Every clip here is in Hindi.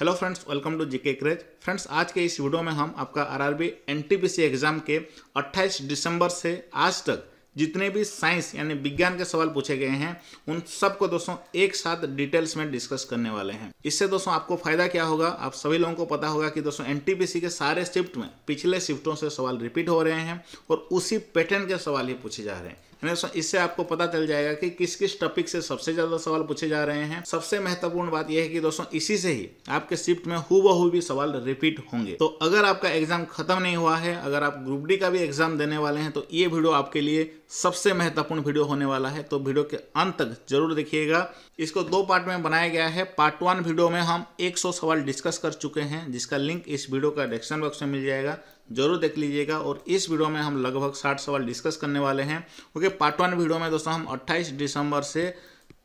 hello friends welcome to GK craze friends आज के इस वीडियो में हम आपका आरआरबी एनटीपीसी एग्जाम के 28 दिसंबर से आज तक जितने भी साइंस यानी विज्ञान के सवाल पूछे गए हैं उन सबको दोस्तों एक साथ डिटेल्स में डिस्कस करने वाले हैं इससे दोस्तों आपको फायदा क्या होगा आप सभी लोगों को पता होगा कि दोस्तों एनटीपीसी के सारे शिफ्ट में पिछले शिफ्टों से सवाल रिपीट हो रहे हैं और उसी पैटर्न के सवाल ही पूछे जा रहे हैं इससे आपको पता चल जाएगा कि किस किस टॉपिक से सबसे ज़्यादा सवाल पूछे जा रहे हैं सबसे महत्वपूर्ण बात यह है कि दोस्तों इसी से ही आपके शिफ्ट में हु भी सवाल रिपीट होंगे तो अगर आपका एग्जाम खत्म नहीं हुआ है अगर आप ग्रुप डी का भी एग्जाम देने वाले हैं तो ये वीडियो आपके लिए सबसे महत्वपूर्ण वीडियो होने वाला है तो वीडियो के अंत तक जरूर देखिएगा इसको दो पार्ट में बनाया गया है पार्ट वन वीडियो में हम 100 सवाल डिस्कस कर चुके हैं जिसका लिंक इस वीडियो का डिस्क्रिप्शन बॉक्स में मिल जाएगा जरूर देख लीजिएगा और इस वीडियो में हम लगभग साठ सवाल डिस्कस करने वाले हैं क्योंकि पार्ट वन वीडियो में दोस्तों हम 28 दिसंबर से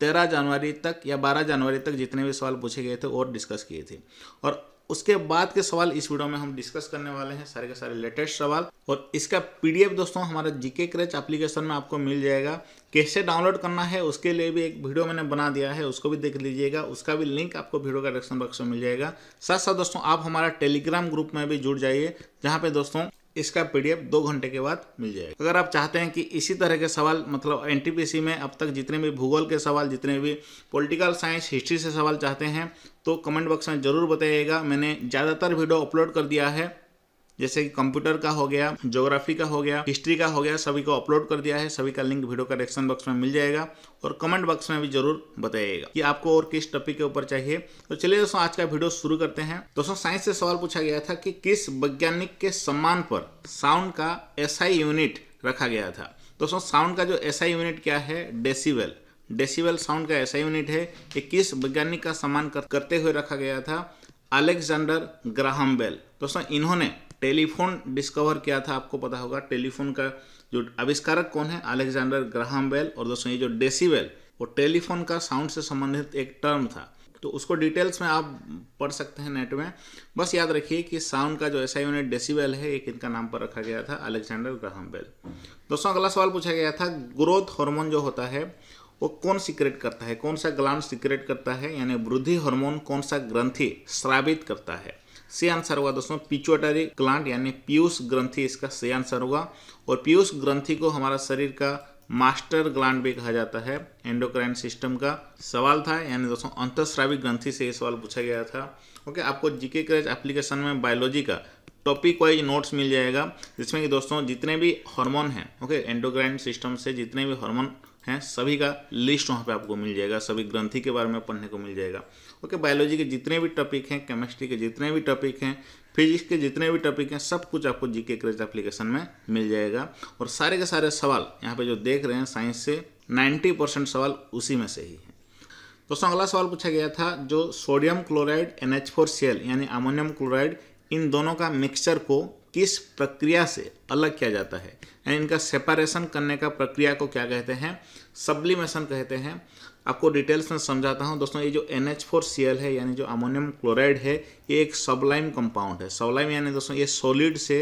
13 जनवरी तक या 12 जनवरी तक जितने भी सवाल पूछे गए थे और डिस्कस किए थे और उसके बाद के सवाल इस वीडियो में हम डिस्कस करने वाले हैं सारे के सारे लेटेस्ट सवाल और इसका पीडीएफ दोस्तों हमारे जीके क्रेच एप्लीकेशन में आपको मिल जाएगा कैसे डाउनलोड करना है उसके लिए भी एक वीडियो मैंने बना दिया है उसको भी देख लीजिएगा उसका भी लिंक आपको वीडियो का डिस्क्रिप्शन बॉक्स में मिल जाएगा साथ साथ दोस्तों आप हमारा टेलीग्राम ग्रुप में भी जुड़ जाइए जहाँ पे दोस्तों इसका पीडीएफ दो घंटे के बाद मिल जाएगा अगर आप चाहते हैं कि इसी तरह के सवाल मतलब एनटीपीसी में अब तक जितने भी भूगोल के सवाल जितने भी पॉलिटिकल साइंस हिस्ट्री से सवाल चाहते हैं तो कमेंट बॉक्स में ज़रूर बताइएगा मैंने ज़्यादातर वीडियो अपलोड कर दिया है जैसे कि कंप्यूटर का हो गया ज्योग्राफी का हो गया हिस्ट्री का हो गया सभी को अपलोड कर दिया है सभी का लिंक वीडियो का डिस्क्रिप्शन बॉक्स में मिल जाएगा और कमेंट बॉक्स में भी जरूर बताइएगा कि आपको और किस टॉपिक के ऊपर चाहिए तो चलिए दोस्तों आज का वीडियो शुरू करते हैं दोस्तों साइंस से सवाल पूछा गया था कि किस वैज्ञानिक के सम्मान पर साउंड का एसआई यूनिट रखा गया था दोस्तों साउंड का जो एसआई यूनिट क्या है डेसीवेल डेसीवेल साउंड का ऐसा यूनिट है कि किस वैज्ञानिक का सम्मान करते हुए रखा गया था अलेक्जेंडर ग्राहम बेल दोस्तों इन्होंने टेलीफोन डिस्कवर किया था आपको पता होगा टेलीफोन का जो आविष्कारक कौन है अलेक्जेंडर ग्राहम बेल और दोस्तों ये जो डेसीबेल वो टेलीफोन का साउंड से संबंधित एक टर्म था तो उसको डिटेल्स में आप पढ़ सकते हैं नेट में बस याद रखिए कि साउंड का जो ऐसा यूनिट डेसीबेल है एक इनका नाम पर रखा गया था अलेक्जेंडर ग्राहम बेल दोस्तों अगला सवाल पूछा गया था ग्रोथ हार्मोन जो होता है वो कौन सिक्रेट करता है कौन सा ग्लान सिक्रेट करता है यानी वृद्धि हार्मोन कौन सा ग्रंथि श्रावित करता है सही आंसर होगा दोस्तों पिचुअटरी क्लांट यानी पीयूष ग्रंथि इसका सही आंसर होगा और पीयूष ग्रंथि को हमारा शरीर का मास्टर ग्लांट भी कहा जाता है एंडोक्राइन सिस्टम का सवाल था यानी दोस्तों अंतस्रावी ग्रंथि से ये सवाल पूछा गया था ओके आपको जीके क्रेज एप्लीकेशन में बायोलॉजी का टॉपिक वाइज नोट्स मिल जाएगा जिसमें कि दोस्तों जितने भी हार्मोन हैं ओके एंडोक्राइन सिस्टम से जितने भी हार्मोन हैं सभी का लिस्ट वहाँ पे आपको मिल जाएगा सभी ग्रंथी के बारे में पढ़ने को मिल जाएगा ओके बायोलॉजी के जितने भी टॉपिक हैं केमिस्ट्री के जितने भी टॉपिक हैं फिजिक्स के जितने भी टॉपिक हैं सब कुछ आपको जीके के क्रेज एप्लीकेशन में मिल जाएगा और सारे के सारे सवाल यहाँ पे जो देख रहे हैं साइंस से 90 परसेंट सवाल उसी में से ही है दोस्तों अगला सवाल पूछा गया था जो sodium chloride N H four C L यानी अमोनियम क्लोराइड इन दोनों का मिक्सचर को किस प्रक्रिया से अलग किया जाता है यानी इनका सेपरेशन करने का प्रक्रिया को क्या कहते हैं सब्लिमेशन कहते हैं आपको डिटेल्स में समझाता हूँ दोस्तों ये जो N H four C L है यानी जो अमोनियम क्लोराइड है ये एक सबलाइम कंपाउंड है सबलाइम यानी दोस्तों ये सॉलिड से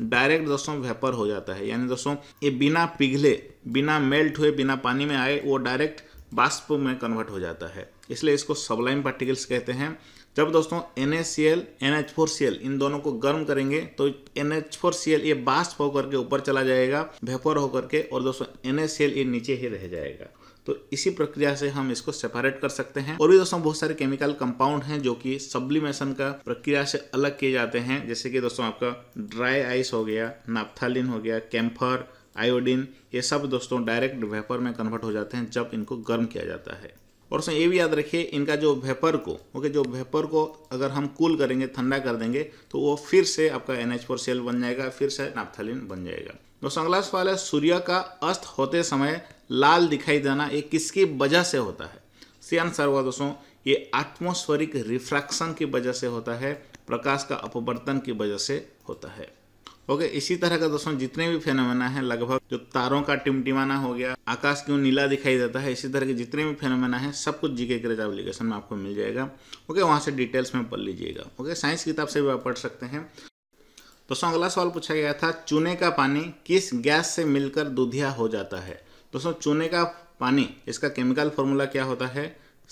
डायरेक्ट दोस्तों वेपर हो जाता है यानी दोस्तों ये बिना पिघले बिना मेल्ट हुए बिना पानी में आए वो डायरेक्ट बाष्प में कन्वर्ट हो जाता है इसलिए इसको सबलाइम पार्टिकल्स कहते हैं जब दोस्तों N H C L N H four C L इन दोनों को गर्म करेंगे तो N H four C L ये बास्ट होकर के ऊपर चला जाएगा वेपर होकर के और दोस्तों एन एच सी एल ये नीचे ही रह जाएगा तो इसी प्रक्रिया से हम इसको सेपरेट कर सकते हैं और भी दोस्तों बहुत सारे केमिकल कंपाउंड हैं जो कि सब्लिमेशन का प्रक्रिया से अलग किए जाते हैं जैसे कि दोस्तों आपका ड्राई आइस हो गया नापथालिन हो गया कैम्फर आयोडीन ये सब दोस्तों डायरेक्ट वेपर में कन्वर्ट हो जाते हैं जब इनको गर्म किया जाता है और उसमें ये भी याद रखिए इनका जो वेपर को ओके जो वेपर को अगर हम कूल करेंगे ठंडा कर देंगे तो वो फिर से आपका एन एच फोर सेल बन जाएगा फिर से नाप्थलिन बन जाएगा दोस्तों अगला सवाल है सूर्य का अस्त होते समय लाल दिखाई देना ये किसकी वजह से होता है सी आंसर हुआ दोस्तों ये एटमोस्फेरिक रिफ्रैक्शन की वजह से होता है प्रकाश का अपवर्तन की वजह से होता है ओके इसी तरह का दोस्तों जितने भी फेनोमेना है लगभग जो तारों का टिमटिमाना हो गया आकाश क्यों नीला दिखाई देता है इसी तरह के जितने भी फेनोमेना है सब कुछ जीके ग्रेज एप्लीकेशन में आपको मिल जाएगा ओके वहाँ से डिटेल्स में पढ़ लीजिएगा ओके साइंस किताब से भी आप पढ़ सकते हैं दोस्तों अगला सवाल पूछा गया था चूने का पानी किस गैस से मिलकर दुधिया हो जाता है दोस्तों चूने का पानी इसका केमिकल फॉर्मूला क्या होता है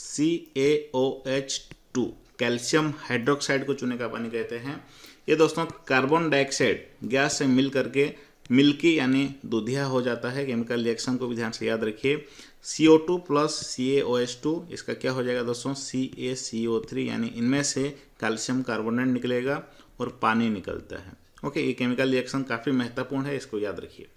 C A O H two calcium hydroxide को चूने का पानी कहते हैं ये दोस्तों कार्बन डाइऑक्साइड गैस से मिल करके मिल्की यानी दुधिया हो जाता है केमिकल रिएक्शन को भी ध्यान से याद रखिए C O two plus C A O S two इसका क्या हो जाएगा दोस्तों सी ए सी ओ थ्री यानी इनमें से कैल्शियम कार्बोनेट निकलेगा और पानी निकलता है ओके ये केमिकल रिएक्शन काफ़ी महत्वपूर्ण है इसको याद रखिए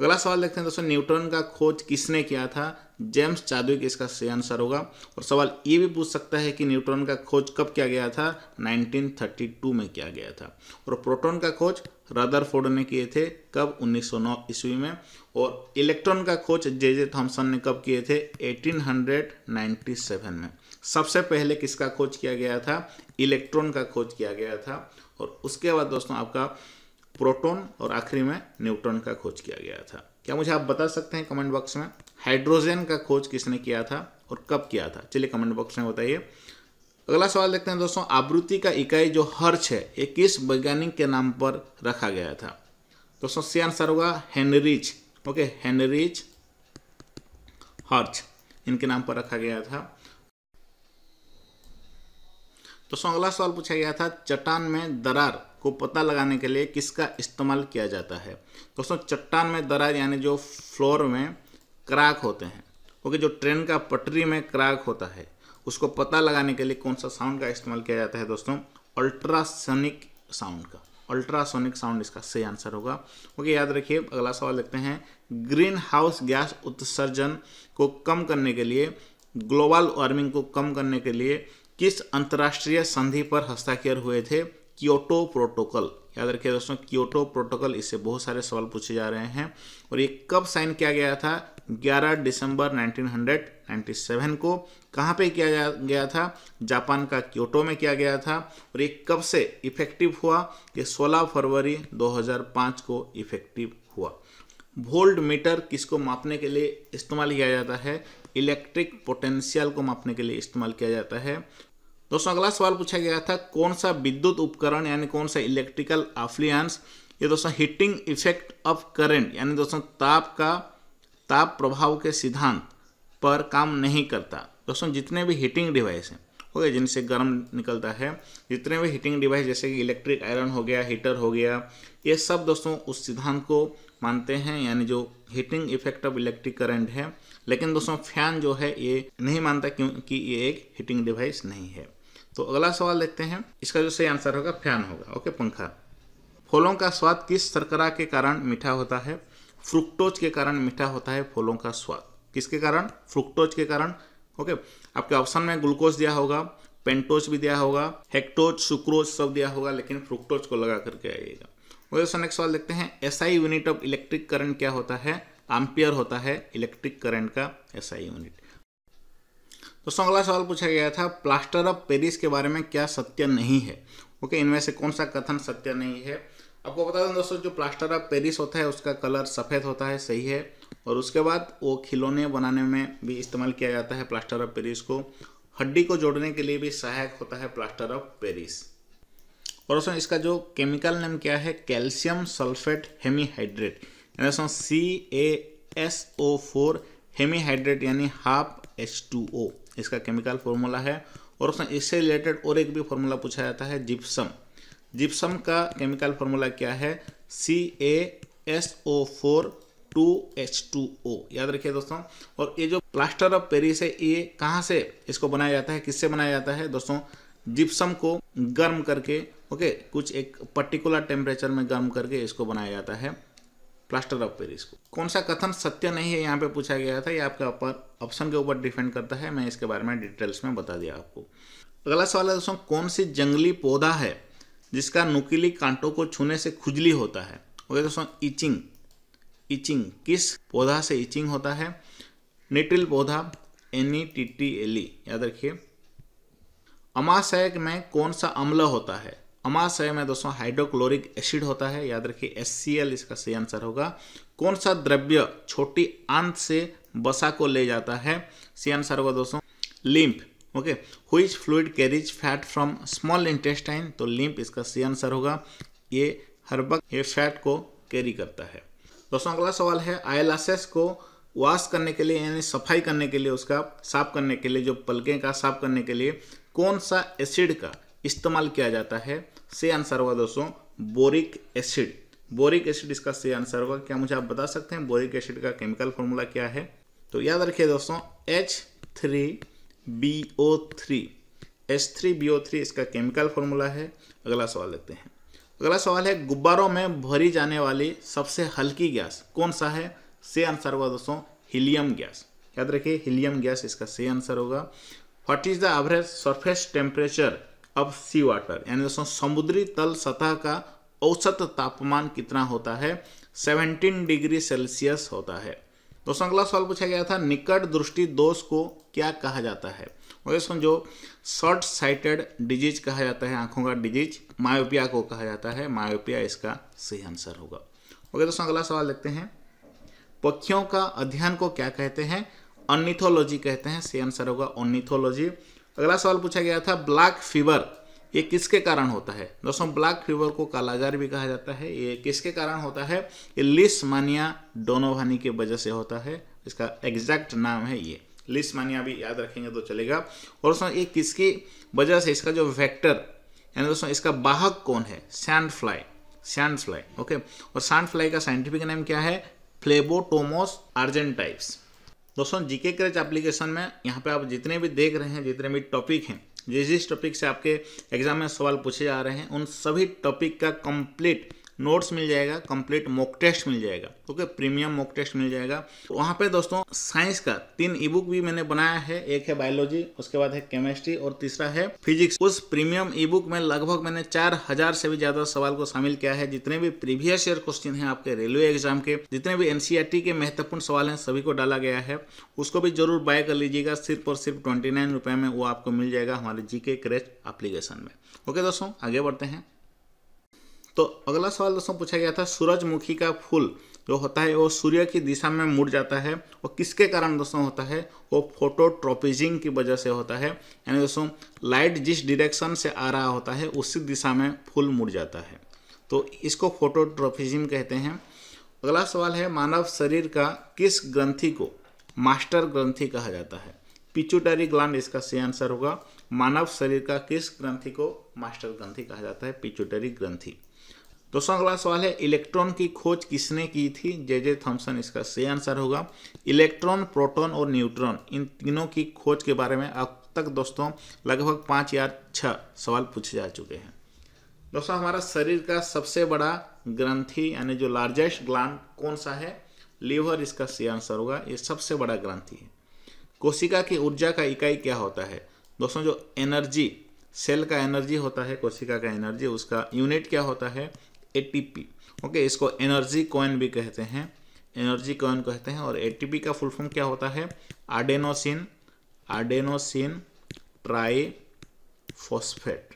अगला सवाल देखते हैं दोस्तों न्यूटन का खोज किसने किया था जेम्स चादविक इसका सही आंसर होगा और सवाल ये भी पूछ सकता है कि न्यूट्रॉन का खोज कब किया गया था 1932 में किया गया था और प्रोटॉन का खोज रदरफोर्ड ने किए थे कब 1909 ईस्वी में और इलेक्ट्रॉन का खोज जे जे थॉम्सन ने कब किए थे 1897 में सबसे पहले किसका खोज किया गया था इलेक्ट्रॉन का खोज किया गया था और उसके बाद दोस्तों आपका प्रोटॉन और आखिरी में न्यूट्रॉन का खोज किया गया था क्या मुझे आप बता सकते हैं कमेंट बॉक्स में हाइड्रोजन का खोज किसने किया था और कब किया था चलिए कमेंट बॉक्स में बताइए अगला सवाल देखते हैं दोस्तों आवृत्ति का इकाई जो हर्च है ये किस वैज्ञानिक के नाम पर रखा गया था दोस्तों सी आंसर होगा हेनरीच ओके हेनरीच हर्च इनके नाम पर रखा गया था दोस्तों अगला सवाल पूछा गया था चट्टान में दरार को पता लगाने के लिए किसका इस्तेमाल किया जाता है दोस्तों चट्टान में दरार यानी जो फ्लोर में क्रैक होते हैं ओके जो ट्रेन का पटरी में क्रैक होता है उसको पता लगाने के लिए कौन सा साउंड का इस्तेमाल किया जाता है दोस्तों अल्ट्रासोनिक साउंड का अल्ट्रासोनिक साउंड इसका सही आंसर होगा ओके याद रखिए अगला सवाल देखते हैं ग्रीन हाउस गैस उत्सर्जन को कम करने के लिए ग्लोबल वार्मिंग को कम करने के लिए किस अंतर्राष्ट्रीय संधि पर हस्ताक्षर हुए थे क्योटो प्रोटोकॉल याद रखिए दोस्तों क्योटो प्रोटोकॉल इससे बहुत सारे सवाल पूछे जा रहे हैं और ये कब साइन किया गया था 11 दिसंबर 1997 को कहाँ पे किया गया था जापान का क्योटो में किया गया था और ये कब से इफेक्टिव हुआ ये 16 फरवरी 2005 को इफेक्टिव हुआ वोल्ट मीटर किसको मापने के लिए इस्तेमाल किया जाता है इलेक्ट्रिक पोटेंशियल को मापने के लिए इस्तेमाल किया जाता है दोस्तों अगला सवाल पूछा गया था कौन सा विद्युत उपकरण यानी कौन सा इलेक्ट्रिकल अफ्लियंस ये दोस्तों हीटिंग इफेक्ट ऑफ करंट यानी दोस्तों ताप का ताप प्रभाव के सिद्धांत पर काम नहीं करता दोस्तों जितने भी हीटिंग डिवाइस हैं हो गया जिनसे गर्म निकलता है जितने भी हीटिंग डिवाइस जैसे कि इलेक्ट्रिक आयरन हो गया हीटर हो गया ये सब दोस्तों उस सिद्धांत को मानते हैं यानी जो heating effect of electric current है लेकिन दोस्तों फैन जो है ये नहीं मानता क्योंकि ये एक हीटिंग डिवाइस नहीं है तो अगला सवाल देखते हैं इसका जो सही आंसर होगा फैन होगा ओके पंखा फलों का स्वाद किस शर्करा के कारण मीठा होता है फ्रुक्टोज के कारण मीठा होता है फलों का स्वाद किसके कारण फ्रुक्टोज के कारण ओके आपके ऑप्शन में ग्लूकोज दिया होगा पेंटोज भी दिया होगा हेक्टोज सुक्रोज सब दिया होगा लेकिन फ्रुक्टोज को लगा करके आइएगा वैसे नेक्स्ट सवाल देखते हैं SI unit of electric current क्या होता है एम्पियर होता है इलेक्ट्रिक करंट का एसआई यूनिट दोस्तों अगला सवाल पूछा गया था प्लास्टर ऑफ पेरिस के बारे में क्या सत्य नहीं है ओके इनमें से कौन सा कथन सत्य नहीं है आपको बता दें दोस्तों जो प्लास्टर ऑफ पेरिस होता है उसका कलर सफ़ेद होता है सही है और उसके बाद वो खिलौने बनाने में भी इस्तेमाल किया जाता है प्लास्टर ऑफ पेरिस को हड्डी को जोड़ने के लिए भी सहायक होता है प्लास्टर ऑफ पेरिस और दोस्तों इसका जो केमिकल नेम क्या है कैल्शियम सल्फेट हेमीहाइड्रेट दोस्तों C A S O four hemihydrate यानी हाफ एच टू ओ इसका केमिकल फॉर्मूला है और उसमें इससे रिलेटेड और एक भी फॉर्मूला पूछा जाता है जिप्सम जिप्सम का केमिकल फॉर्मूला क्या है C A S O four two H two O याद रखिए दोस्तों और ये जो प्लास्टर ऑफ पेरिस है ये कहाँ से इसको बनाया जाता है किससे बनाया जाता है दोस्तों जिप्सम को गर्म करके ओके कुछ एक पर्टिकुलर टेम्परेचर में गर्म करके इसको बनाया जाता है प्लास्टर ऑफ पेरिस को कौन सा कथन सत्य नहीं है यहाँ पे पूछा गया था ये आपके ऑप्शन के ऊपर डिपेंड करता है मैं इसके बारे में डिटेल्स में बता दिया आपको अगला सवाल है दोस्तों कौन सी जंगली पौधा है जिसका नुकीली कांटों को छूने से खुजली होता है ओके दोस्तों इचिंग इचिंग किस पौधा से इचिंग होता है निटिल पौधा N E T T L E याद रखिए अमाशयक में कौन सा अम्ल होता है अमाशय में दोस्तों हाइड्रोक्लोरिक एसिड होता है याद रखिए एस सी एल इसका सही आंसर होगा कौन सा द्रव्य छोटी आंत से बसा को ले जाता है सी आंसर होगा दोस्तों लिम्फ ओके हुई fluid carries fat from small intestine तो लिम्प इसका सी आंसर होगा ये हर वक्त ये फैट को कैरी करता है दोस्तों अगला सवाल है आयलासेस को वॉश करने के लिए यानी सफाई करने के लिए उसका साफ करने के लिए जो पलकें का साफ करने के लिए कौन सा एसिड का इस्तेमाल किया जाता है से आंसर होगा दोस्तों बोरिक एसिड बोरिक एसिड इसका से आंसर होगा क्या मुझे आप बता सकते हैं बोरिक एसिड का केमिकल फॉर्मूला क्या है तो याद रखिए दोस्तों H three B O three H three B O three इसका केमिकल फॉर्मूला है अगला सवाल लेते हैं अगला सवाल है गुब्बारों में भरी जाने वाली सबसे हल्की गैस कौन सा है से आंसर होगा दोस्तों हीलियम गैस याद रखिए हीलियम गैस इसका सही आंसर होगा what is the average surface temperature of sea water यानी दोस्तों समुद्री तल सतह का औसत तापमान कितना होता है 17 डिग्री सेल्सियस होता है दोस्तों अगला सवाल पूछा गया था निकट दृष्टि दोष को क्या कहा जाता है दोस्तों जो शॉर्ट साइटेड डिजीज कहा जाता है आंखों का डिजीज मायोपिया को कहा जाता है मायोपिया इसका सही आंसर होगा ओके दोस्तों अगला सवाल देखते हैं पक्षियों का अध्ययन को क्या कहते हैं ऑर्निथोलॉजी कहते हैं सही आंसर होगा ऑर्निथोलॉजी अगला सवाल पूछा गया था ब्लैक फीवर ये किसके कारण होता है दोस्तों ब्लैक फीवर को कालाजार भी कहा जाता है ये किसके कारण होता है ये लिस्मानिया डोनोवानी की वजह से होता है इसका एग्जैक्ट नाम है ये लिस्मानिया भी याद रखेंगे तो चलेगा और दोस्तों ये किसकी वजह से इसका जो वेक्टर यानी दोस्तों इसका बाहक कौन है sand fly sand fly okay और सैंड फ्लाई का साइंटिफिक नेम क्या है फ्लेबोटोमोस आर्जेंटाइप्स दोस्तों जीके क्रच एप्लीकेशन में यहाँ पे आप जितने भी देख रहे हैं जितने भी टॉपिक हैं जिस जिस टॉपिक से आपके एग्जाम में सवाल पूछे जा रहे हैं उन सभी टॉपिक का कंप्लीट नोट्स मिल जाएगा कंप्लीट मॉक टेस्ट मिल जाएगा ओके प्रीमियम मॉक टेस्ट मिल जाएगा तो वहाँ पे दोस्तों साइंस का तीन ई बुक भी मैंने बनाया है एक है बायोलॉजी उसके बाद है केमिस्ट्री और तीसरा है फिजिक्स उस प्रीमियम ई बुक में लगभग मैंने चार हजार से भी ज्यादा सवाल को शामिल किया है जितने भी प्रीवियस ईयर क्वेश्चन है आपके रेलवे एग्जाम के जितने भी एनसीआरटी e के महत्वपूर्ण सवाल हैं सभी को डाला गया है उसको भी जरूर बाय कर लीजिएगा सिर्फ और सिर्फ ट्वेंटी नाइन रुपये में वो आपको मिल जाएगा हमारे जीके क्रेच एप्लीकेशन में ओके दोस्तों आगे बढ़ते हैं तो अगला सवाल दोस्तों पूछा गया था सूरजमुखी का फूल जो होता है वो सूर्य की दिशा में मुड़ जाता है और किसके कारण दोस्तों होता है वो फोटोट्रोपिजिंग की वजह से होता है यानी दोस्तों लाइट जिस डिरेक्शन से आ रहा होता है उसी दिशा में फूल मुड़ जाता है तो इसको फोटोट्रोपिजिंग कहते हैं अगला सवाल है मानव शरीर का किस ग्रंथि को मास्टर ग्रंथि कहा जाता है पिचुटरी ग्लान इसका सही आंसर होगा मानव शरीर का किस ग्रंथि को मास्टर ग्रंथि कहा जाता है पिचुटरी ग्रंथि दोस्तों अगला सवाल है इलेक्ट्रॉन की खोज किसने की थी जे जे थॉम्सन इसका सही आंसर होगा इलेक्ट्रॉन प्रोटॉन और न्यूट्रॉन इन तीनों की खोज के बारे में अब तक दोस्तों लगभग पाँच या छः सवाल पूछे जा चुके हैं दोस्तों हमारा शरीर का सबसे बड़ा ग्रंथि यानी जो लार्जेस्ट ग्लान कौन सा है लीवर इसका सही आंसर होगा ये सबसे बड़ा ग्रंथि है कोशिका की ऊर्जा का इकाई क्या होता है दोस्तों जो एनर्जी सेल का एनर्जी होता है कोशिका का एनर्जी उसका यूनिट क्या होता है एटीपी ओके इसको एनर्जी कॉइन भी कहते हैं एनर्जी कॉइन कहते हैं और एटीपी का फुल फॉर्म क्या होता है आडेनोसिन आडेनोसिन ट्राई फॉस्फेट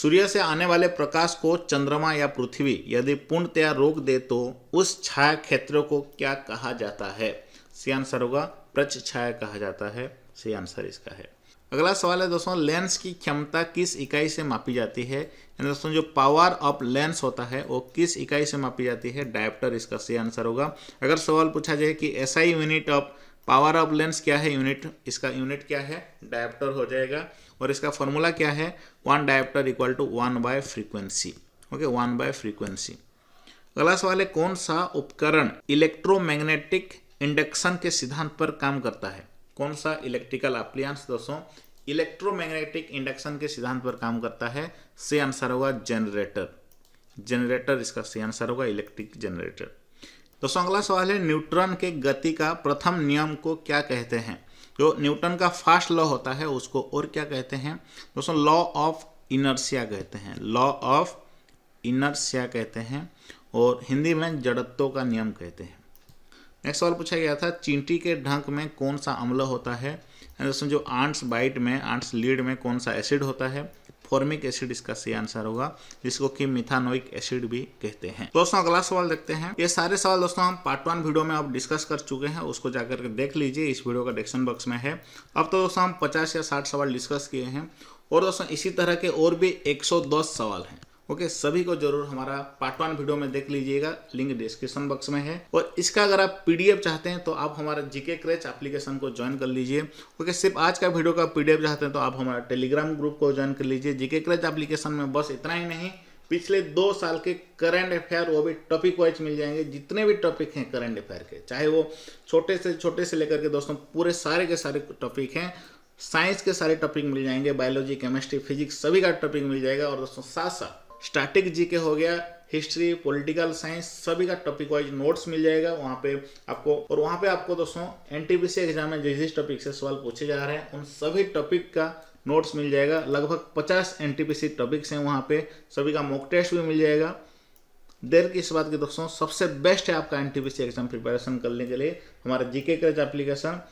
सूर्य से आने वाले प्रकाश को चंद्रमा या पृथ्वी यदि पूर्णतया रोक दे तो उस छाया क्षेत्र को क्या कहा जाता है सी आंसर होगा प्रच छाया कहा जाता है सी आंसर इसका है अगला सवाल है दोस्तों लेंस की क्षमता किस इकाई से मापी जाती है यानी दोस्तों जो पावर ऑफ लेंस होता है वो किस इकाई से मापी जाती है डायप्टर इसका सही आंसर होगा अगर सवाल पूछा जाए कि ऐसा ही unit of power of lens क्या है यूनिट इसका यूनिट क्या है डायप्टर हो जाएगा और इसका फॉर्मूला क्या है one dioptre equal to one by frequency okay one by frequency अगला सवाल है कौन सा उपकरण इलेक्ट्रोमैग्नेटिक इंडक्शन के सिद्धांत पर काम करता है कौन सा इलेक्ट्रिकल अप्लियंस दोस्तों इलेक्ट्रोमैग्नेटिक इंडक्शन के सिद्धांत पर काम करता है से आंसर होगा जनरेटर जनरेटर इसका से आंसर होगा इलेक्ट्रिक जनरेटर दोस्तों अगला सवाल है न्यूट्रॉन के गति का प्रथम नियम को क्या कहते हैं जो तो न्यूटन का फास्ट लॉ होता है उसको और क्या कहते हैं दोस्तों लॉ ऑफ इनर्सिया कहते हैं लॉ ऑफ इनर्सिया कहते हैं और हिंदी में जड़त्व का नियम कहते हैं नेक्स्ट सवाल पूछा गया था चींटी के ढंक में कौन सा अम्ल होता है दोस्तों जो आंट्स बाइट में आंट्स लीड में कौन सा एसिड होता है फॉर्मिक एसिड इसका सही आंसर होगा जिसको कि मिथानोइक एसिड भी कहते हैं दोस्तों अगला सवाल देखते हैं ये सारे सवाल दोस्तों हम पार्ट वन वीडियो में आप डिस्कस कर चुके हैं उसको जाकर के देख लीजिए इस वीडियो का डिस्क्रिप्शन बॉक्स में है अब तो दोस्तों हम पचास या साठ सवाल डिस्कस किए हैं और दोस्तों इसी तरह के और भी दस सवाल हैं ओके सभी को जरूर हमारा पार्ट वन वीडियो में देख लीजिएगा लिंक डिस्क्रिप्शन बॉक्स में है और इसका अगर आप पीडीएफ चाहते हैं तो आप हमारा जीके क्रेच एप्लीकेशन को ज्वाइन कर लीजिए ओके सिर्फ आज का वीडियो का पीडीएफ चाहते हैं तो आप हमारा टेलीग्राम ग्रुप को ज्वाइन कर लीजिए जीके क्रेच एप्लीकेशन में बस इतना ही नहीं पिछले दो साल के करंट अफेयर वो भी टॉपिक वाइज मिल जाएंगे जितने भी टॉपिक हैं करंट अफेयर के चाहे वो छोटे से छोटे से लेकर के दोस्तों पूरे सारे के सारे टॉपिक हैं साइंस के सारे टॉपिक मिल जाएंगे बायोलॉजी केमिस्ट्री फिजिक्स सभी का टॉपिक मिल जाएगा और दोस्तों साथ साथ स्टैटिक जी के हो गया हिस्ट्री पॉलिटिकल साइंस सभी का टॉपिक वाइज नोट्स मिल जाएगा वहाँ पे आपको और वहाँ पे आपको दोस्तों एनटीपीसी एग्जाम में जिस जिस टॉपिक से सवाल पूछे जा रहे हैं उन सभी टॉपिक का नोट्स मिल जाएगा लगभग 50 एनटीपीसी टॉपिक्स हैं वहाँ पे सभी का मॉक टेस्ट भी मिल जाएगा देर की इस बात की दोस्तों सबसे बेस्ट है आपका सी एग्जाम प्रिपरेशन करने के लिए हमारे जीके कर्ज एप्लीकेशन